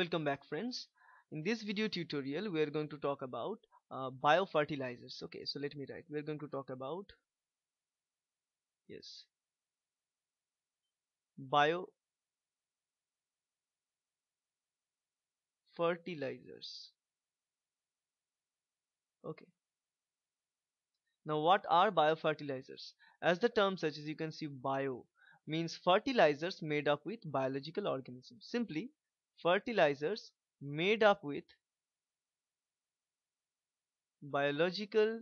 welcome back friends in this video tutorial we are going to talk about uh, biofertilizers okay so let me write we're going to talk about yes bio fertilizers okay now what are biofertilizers as the term such as you can see bio means fertilizers made up with biological organisms simply fertilizers made up with biological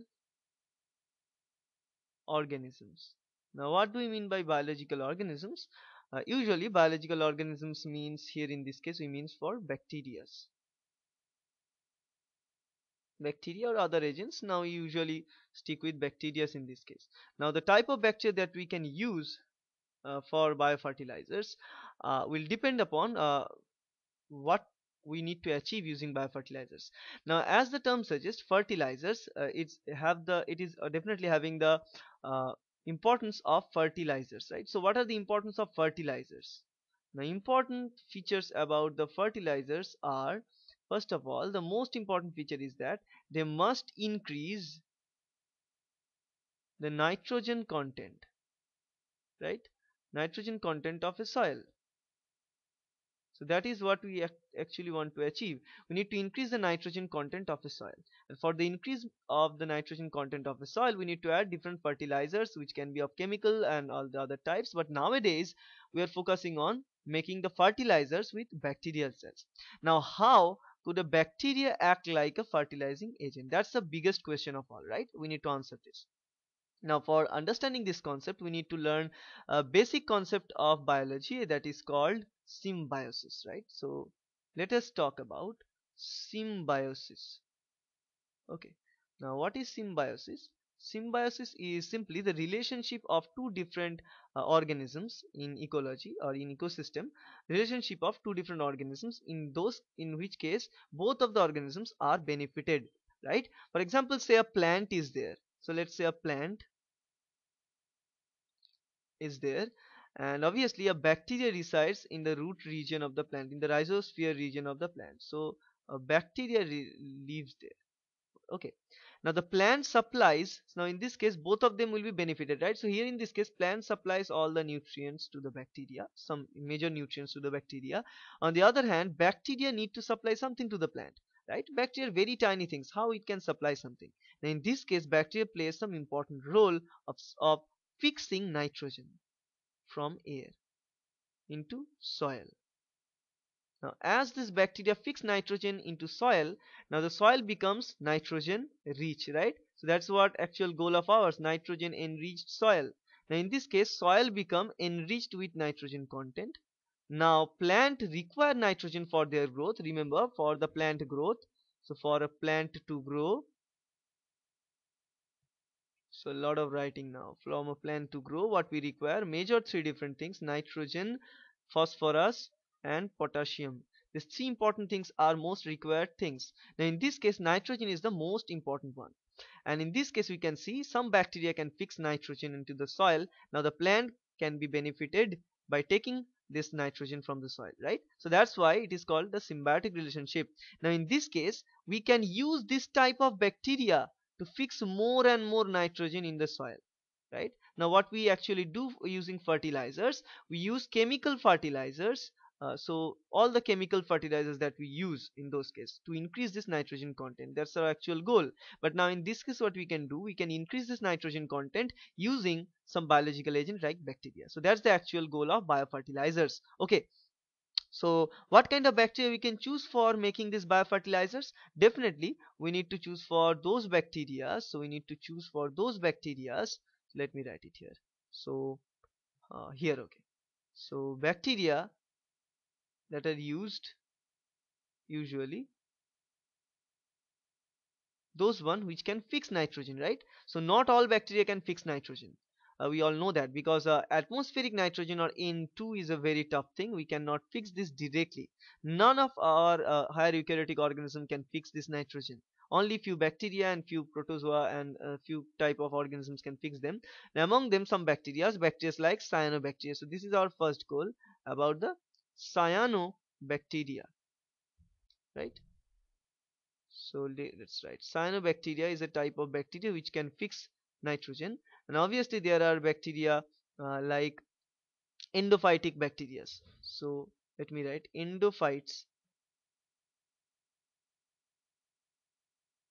organisms. Now what do we mean by biological organisms? Uh, usually biological organisms means here in this case we means for bacteria. Bacteria or other agents now we usually stick with bacteria in this case. Now the type of bacteria that we can use uh, for biofertilizers uh, will depend upon uh, what we need to achieve using biofertilizers now as the term suggests fertilizers uh, it's have the it is uh, definitely having the uh, importance of fertilizers right so what are the importance of fertilizers now important features about the fertilizers are first of all the most important feature is that they must increase the nitrogen content right nitrogen content of a soil so that is what we actually want to achieve we need to increase the nitrogen content of the soil and for the increase of the nitrogen content of the soil we need to add different fertilizers which can be of chemical and all the other types but nowadays we are focusing on making the fertilizers with bacterial cells now how could a bacteria act like a fertilizing agent that's the biggest question of all right we need to answer this now for understanding this concept we need to learn a basic concept of biology that is called symbiosis right so let us talk about symbiosis okay now what is symbiosis symbiosis is simply the relationship of two different uh, organisms in ecology or in ecosystem relationship of two different organisms in those in which case both of the organisms are benefited right for example say a plant is there so let's say a plant is there and obviously a bacteria resides in the root region of the plant in the rhizosphere region of the plant so a bacteria lives there okay now the plant supplies now in this case both of them will be benefited right so here in this case plant supplies all the nutrients to the bacteria some major nutrients to the bacteria on the other hand bacteria need to supply something to the plant right bacteria very tiny things how it can supply something now in this case bacteria plays some important role of, of fixing nitrogen from air into soil. Now as this bacteria fix nitrogen into soil, now the soil becomes nitrogen rich, right? So that's what actual goal of ours, nitrogen enriched soil. Now in this case soil become enriched with nitrogen content. Now plant require nitrogen for their growth. Remember for the plant growth. So for a plant to grow so a lot of writing now from a plant to grow what we require major three different things nitrogen phosphorus and potassium these three important things are most required things now in this case nitrogen is the most important one and in this case we can see some bacteria can fix nitrogen into the soil now the plant can be benefited by taking this nitrogen from the soil right so that's why it is called the symbiotic relationship now in this case we can use this type of bacteria to fix more and more nitrogen in the soil right now what we actually do using fertilizers we use chemical fertilizers uh, so all the chemical fertilizers that we use in those cases to increase this nitrogen content that's our actual goal but now in this case what we can do we can increase this nitrogen content using some biological agent like bacteria so that's the actual goal of biofertilizers okay so what kind of bacteria we can choose for making these biofertilizers definitely we need to choose for those bacteria so we need to choose for those bacteria let me write it here so uh, here okay so bacteria that are used usually those one which can fix nitrogen right so not all bacteria can fix nitrogen uh, we all know that because uh, atmospheric nitrogen or N2 is a very tough thing we cannot fix this directly none of our uh, higher eukaryotic organism can fix this nitrogen only few bacteria and few protozoa and a few type of organisms can fix them Now among them some bacteria bacteria like cyanobacteria so this is our first goal about the cyanobacteria right so let's write cyanobacteria is a type of bacteria which can fix nitrogen and obviously there are bacteria uh, like endophytic bacteria so let me write endophytes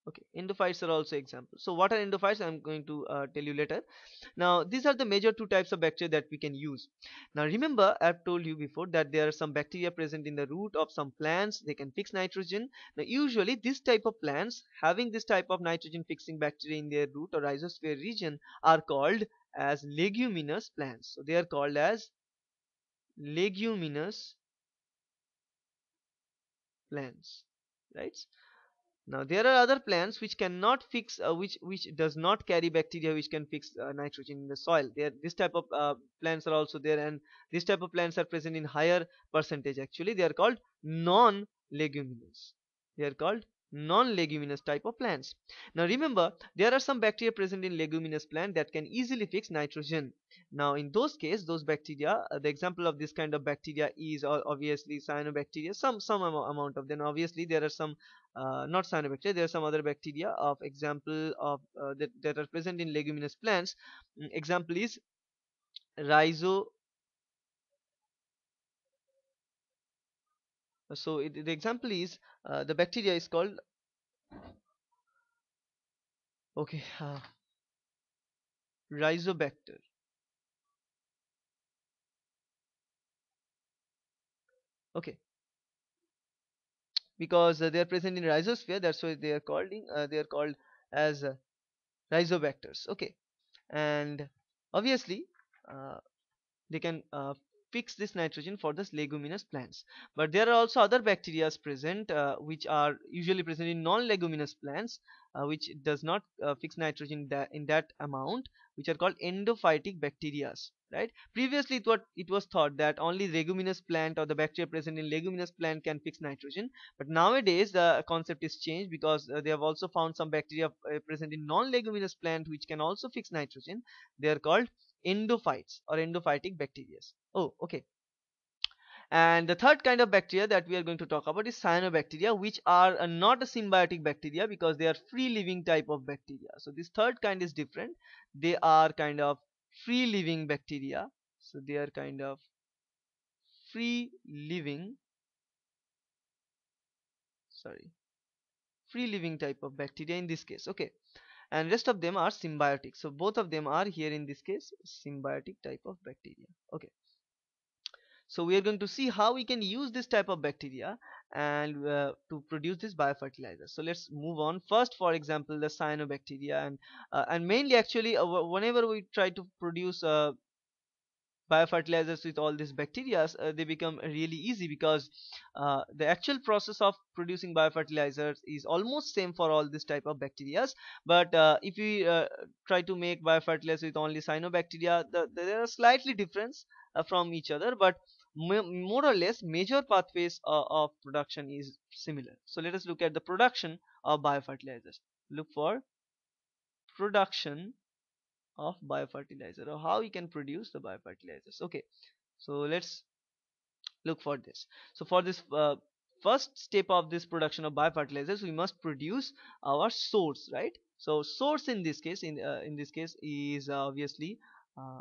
okay endophytes are also examples so what are endophytes i'm going to uh, tell you later now these are the major two types of bacteria that we can use now remember i've told you before that there are some bacteria present in the root of some plants they can fix nitrogen now usually this type of plants having this type of nitrogen fixing bacteria in their root or rhizosphere region are called as leguminous plants so they are called as leguminous plants right now there are other plants which cannot fix uh, which which does not carry bacteria which can fix uh, nitrogen in the soil there this type of uh, plants are also there and this type of plants are present in higher percentage actually they are called non leguminous they are called non-leguminous type of plants. Now remember, there are some bacteria present in leguminous plant that can easily fix nitrogen. Now in those case, those bacteria, uh, the example of this kind of bacteria is obviously cyanobacteria, some, some am amount of them. Obviously there are some, uh, not cyanobacteria, there are some other bacteria of example of uh, that, that are present in leguminous plants. Mm, example is rhizo so it, the example is uh, the bacteria is called okay uh, rhizobacter okay because uh, they are present in rhizosphere that's why they are called in, uh, they are called as uh, rhizobacters okay and obviously uh, they can uh, Fix this nitrogen for this leguminous plants but there are also other bacteria present uh, which are usually present in non-leguminous plants uh, which does not uh, fix nitrogen that in that amount which are called endophytic bacteria right previously it was, it was thought that only leguminous plant or the bacteria present in leguminous plant can fix nitrogen but nowadays the concept is changed because uh, they have also found some bacteria uh, present in non-leguminous plant which can also fix nitrogen they are called endophytes or endophytic bacteria oh okay and the third kind of bacteria that we are going to talk about is cyanobacteria which are uh, not a symbiotic bacteria because they are free living type of bacteria so this third kind is different they are kind of free living bacteria so they are kind of free living sorry free living type of bacteria in this case okay and rest of them are symbiotic so both of them are here in this case symbiotic type of bacteria okay so we are going to see how we can use this type of bacteria and uh, to produce this biofertilizer so let's move on first for example the cyanobacteria and uh, and mainly actually uh, whenever we try to produce uh, biofertilizers with all these bacteria uh, they become really easy because uh, the actual process of producing biofertilizers is almost same for all this type of bacteria but uh, if we uh, try to make biofertilizers with only cyanobacteria the, there are slightly difference uh, from each other but more or less major pathways uh, of production is similar so let us look at the production of biofertilizers look for production of biofertilizer or how we can produce the biofertilizers okay so let's look for this so for this uh, first step of this production of biofertilizers we must produce our source right so source in this case in uh, in this case is obviously uh,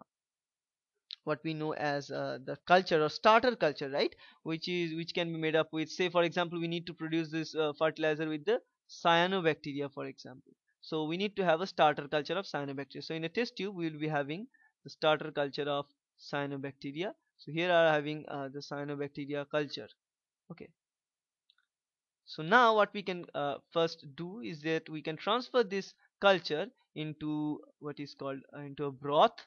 what we know as uh, the culture or starter culture right which is which can be made up with say for example we need to produce this uh, fertilizer with the cyanobacteria for example so we need to have a starter culture of cyanobacteria. So in a test tube, we will be having the starter culture of cyanobacteria. So here are having uh, the cyanobacteria culture. Okay. So now what we can uh, first do is that we can transfer this culture into what is called uh, into a broth.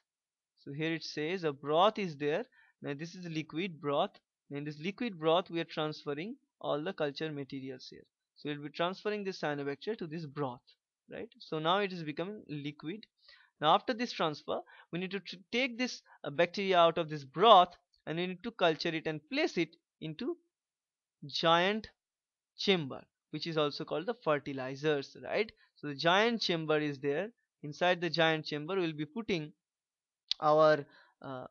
So here it says a broth is there. Now this is liquid broth. In this liquid broth, we are transferring all the culture materials here. So we'll be transferring this cyanobacteria to this broth right so now it is becoming liquid now after this transfer we need to take this uh, bacteria out of this broth and we need to culture it and place it into giant chamber which is also called the fertilizers right so the giant chamber is there inside the giant chamber we'll be putting our uh,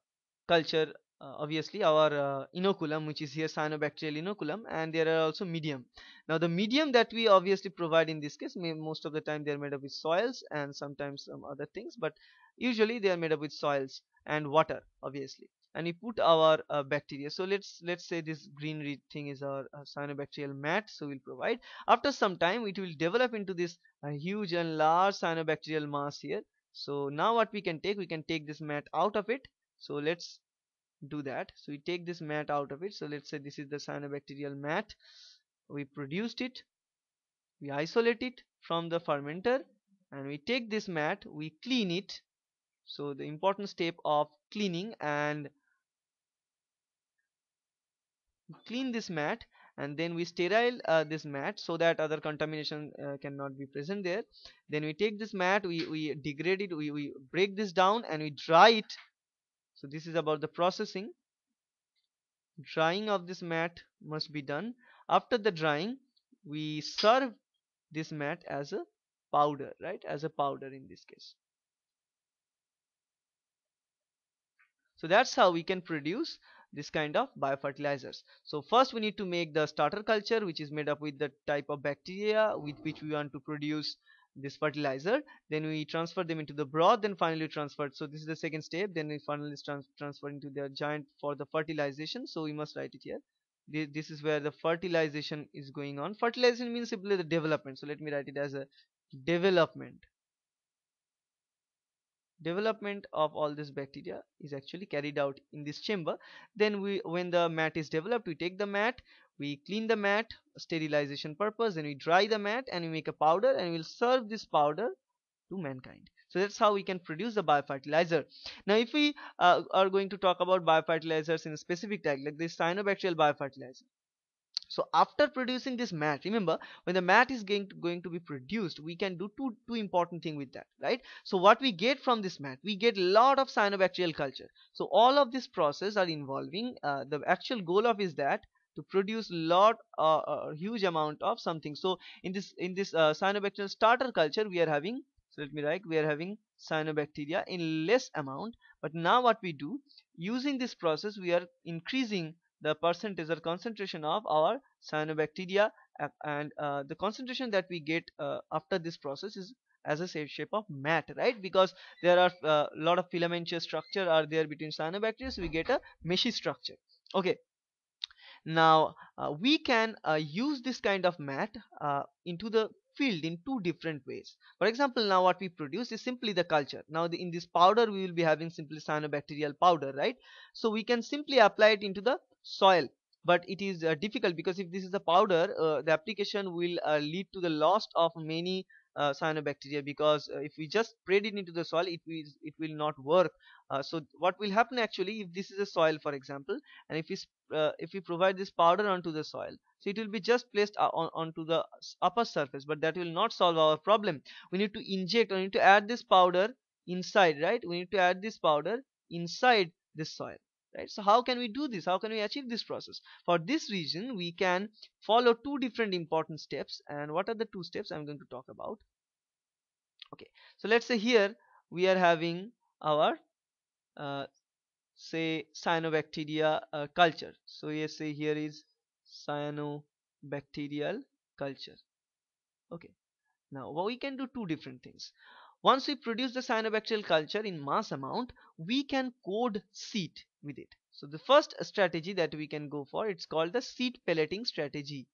culture uh, obviously our uh, inoculum which is here cyanobacterial inoculum and there are also medium now the medium that we obviously provide in this case most of the time they are made up with soils and sometimes some other things but usually they are made up with soils and water obviously and we put our uh, bacteria so let's let's say this green thing is our uh, cyanobacterial mat so we'll provide after some time it will develop into this uh, huge and large cyanobacterial mass here so now what we can take we can take this mat out of it so let's do that so we take this mat out of it so let's say this is the cyanobacterial mat we produced it we isolate it from the fermenter and we take this mat we clean it so the important step of cleaning and clean this mat and then we sterile uh, this mat so that other contamination uh, cannot be present there then we take this mat we, we degrade it we, we break this down and we dry it so this is about the processing drying of this mat must be done after the drying we serve this mat as a powder right as a powder in this case so that's how we can produce this kind of biofertilizers so first we need to make the starter culture which is made up with the type of bacteria with which we want to produce this fertilizer then we transfer them into the broth then finally transfer so this is the second step then we finally trans transfer into the giant for the fertilization so we must write it here this is where the fertilization is going on fertilization means simply the development so let me write it as a development development of all this bacteria is actually carried out in this chamber then we when the mat is developed we take the mat we clean the mat sterilization purpose then we dry the mat and we make a powder and we'll serve this powder to mankind so that's how we can produce the biofertilizer now if we uh, are going to talk about biofertilizers in a specific tag like this cyanobacterial biofertilizer so after producing this mat remember when the mat is going to, going to be produced we can do two two important thing with that right so what we get from this mat we get lot of cyanobacterial culture so all of this process are involving uh, the actual goal of is that to produce lot uh, uh, huge amount of something so in this in this uh, cyanobacterial starter culture we are having so let me write we are having cyanobacteria in less amount but now what we do using this process we are increasing the percentage or concentration of our cyanobacteria and uh, the concentration that we get uh, after this process is as a shape of mat right because there are a uh, lot of filamentous structure are there between cyanobacteria so we get a meshy structure okay now uh, we can uh, use this kind of mat uh, into the field in two different ways for example now what we produce is simply the culture now the, in this powder we will be having simply cyanobacterial powder right so we can simply apply it into the soil but it is uh, difficult because if this is a powder uh, the application will uh, lead to the loss of many uh, cyanobacteria because uh, if we just spread it into the soil it will it will not work uh, so what will happen actually if this is a soil for example and if we uh, if we provide this powder onto the soil so it will be just placed uh, on, onto the upper surface but that will not solve our problem we need to inject we need to add this powder inside right we need to add this powder inside this soil right so how can we do this how can we achieve this process for this reason we can follow two different important steps and what are the two steps i'm going to talk about okay so let's say here we are having our uh, say cyanobacteria uh, culture so yes say here is cyanobacterial culture okay now well, we can do two different things once we produce the cyanobacterial culture in mass amount we can code seed with it so the first strategy that we can go for it's called the seed pelleting strategy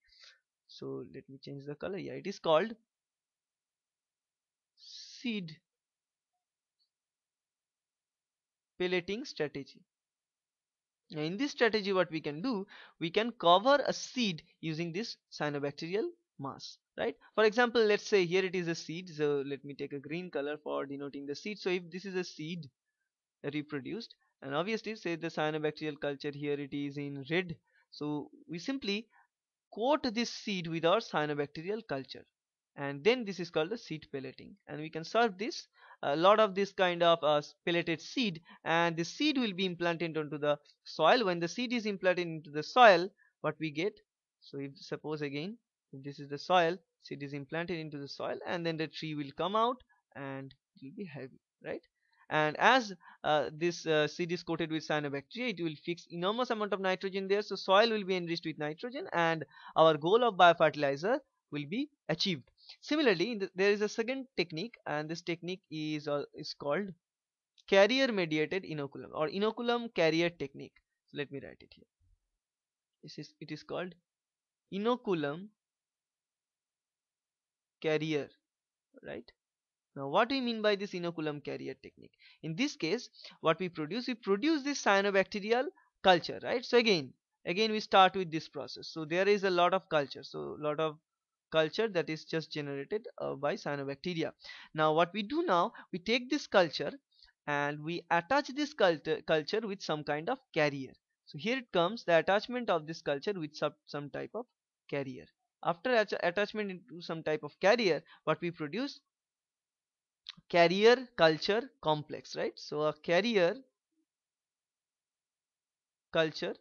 so let me change the color yeah it is called seed pelleting strategy now in this strategy what we can do we can cover a seed using this cyanobacterial mass right for example let's say here it is a seed so let me take a green color for denoting the seed so if this is a seed reproduced and obviously say the cyanobacterial culture here it is in red so we simply coat this seed with our cyanobacterial culture and then this is called the seed pelleting and we can serve this a lot of this kind of uh, pelleted seed and the seed will be implanted onto the soil when the seed is implanted into the soil what we get so if suppose again if this is the soil seed is implanted into the soil and then the tree will come out and it will be heavy right and as uh, this uh, seed is coated with cyanobacteria it will fix enormous amount of nitrogen there so soil will be enriched with nitrogen and our goal of biofertilizer will be achieved similarly the, there is a second technique and this technique is uh, is called carrier mediated inoculum or inoculum carrier technique so let me write it here this is it is called inoculum carrier right now what do we mean by this inoculum carrier technique? In this case what we produce, we produce this cyanobacterial culture right. So again again we start with this process. So there is a lot of culture so lot of culture that is just generated uh, by cyanobacteria. Now what we do now we take this culture and we attach this culture, culture with some kind of carrier. So here it comes the attachment of this culture with sub, some type of carrier. After attachment into some type of carrier what we produce carrier culture complex right so a carrier culture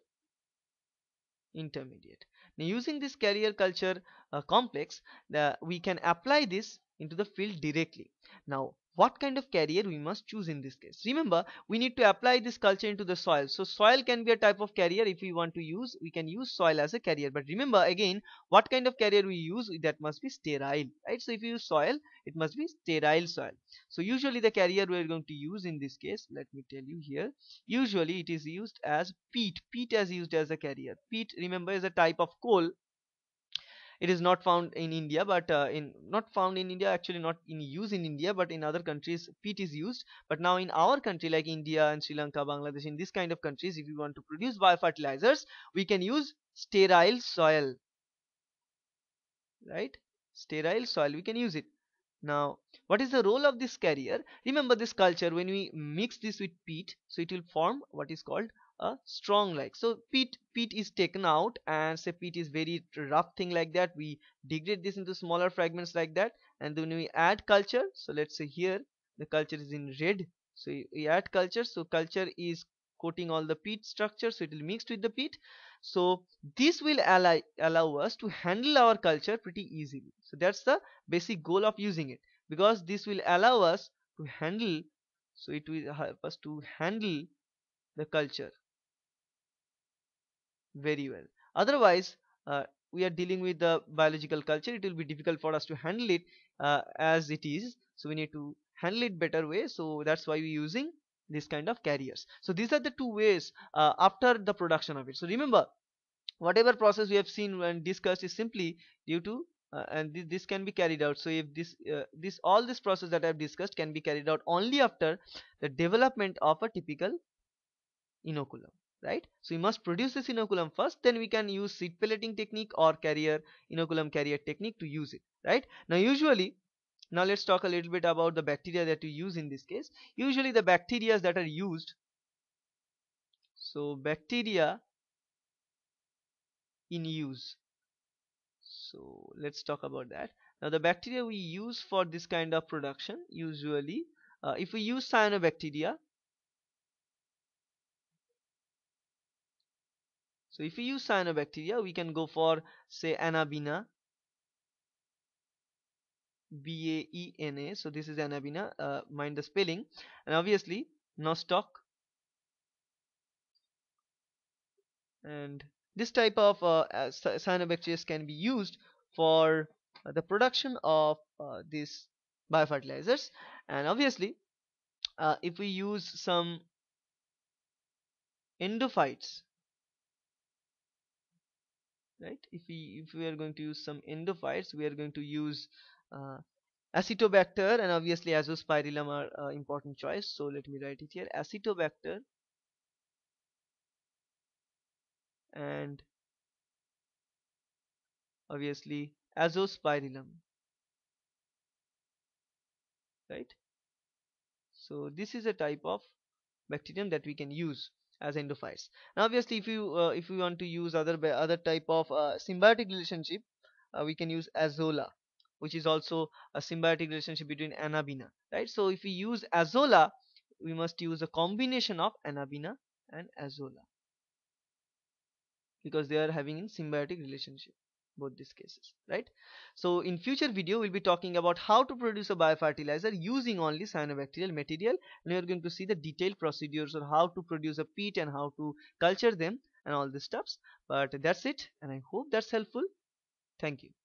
intermediate now using this carrier culture uh, complex the, uh, we can apply this into the field directly now what kind of carrier we must choose in this case remember we need to apply this culture into the soil so soil can be a type of carrier if we want to use we can use soil as a carrier but remember again what kind of carrier we use that must be sterile right so if you use soil it must be sterile soil so usually the carrier we are going to use in this case let me tell you here usually it is used as peat peat is used as a carrier peat remember is a type of coal it is not found in India but uh, in not found in India actually not in use in India but in other countries peat is used but now in our country like India and Sri Lanka Bangladesh in this kind of countries if we want to produce biofertilizers we can use sterile soil right sterile soil we can use it now what is the role of this carrier remember this culture when we mix this with peat so it will form what is called a strong like so peat peat is taken out and say peat is very rough thing like that we degrade this into smaller fragments like that and then we add culture so let's say here the culture is in red so we add culture so culture is coating all the peat structure so it will mixed with the peat so this will allow, allow us to handle our culture pretty easily so that's the basic goal of using it because this will allow us to handle so it will help us to handle the culture very well otherwise uh, we are dealing with the biological culture it will be difficult for us to handle it uh, as it is so we need to handle it better way so that's why we're using these kind of carriers so these are the two ways uh, after the production of it so remember whatever process we have seen and discussed is simply due to uh, and th this can be carried out so if this uh, this all this process that i have discussed can be carried out only after the development of a typical inoculum right so we must produce this inoculum first then we can use seed pelleting technique or carrier inoculum carrier technique to use it right now usually now let's talk a little bit about the bacteria that you use in this case usually the bacteria that are used so bacteria in use so let's talk about that now the bacteria we use for this kind of production usually uh, if we use cyanobacteria so if we use cyanobacteria we can go for say anabina b-a-e-n-a so this is anabina. uh, mind the spelling and obviously now stock and this type of uh, uh cyanobacteria can be used for uh, the production of uh, these biofertilizers and obviously uh, if we use some endophytes right if we if we are going to use some endophytes we are going to use uh, acetobacter and obviously azospirillum are uh, important choice so let me write it here acetobacter and obviously azospirillum right so this is a type of bacterium that we can use as endophytes now obviously if you uh, if we want to use other other type of uh, symbiotic relationship uh, we can use azola which is also a symbiotic relationship between anabina right so if we use azola we must use a combination of anabina and azola because they are having in symbiotic relationship both these cases right so in future video we'll be talking about how to produce a biofertilizer using only cyanobacterial material and we're going to see the detailed procedures on how to produce a peat and how to culture them and all the stuffs but that's it and i hope that's helpful thank you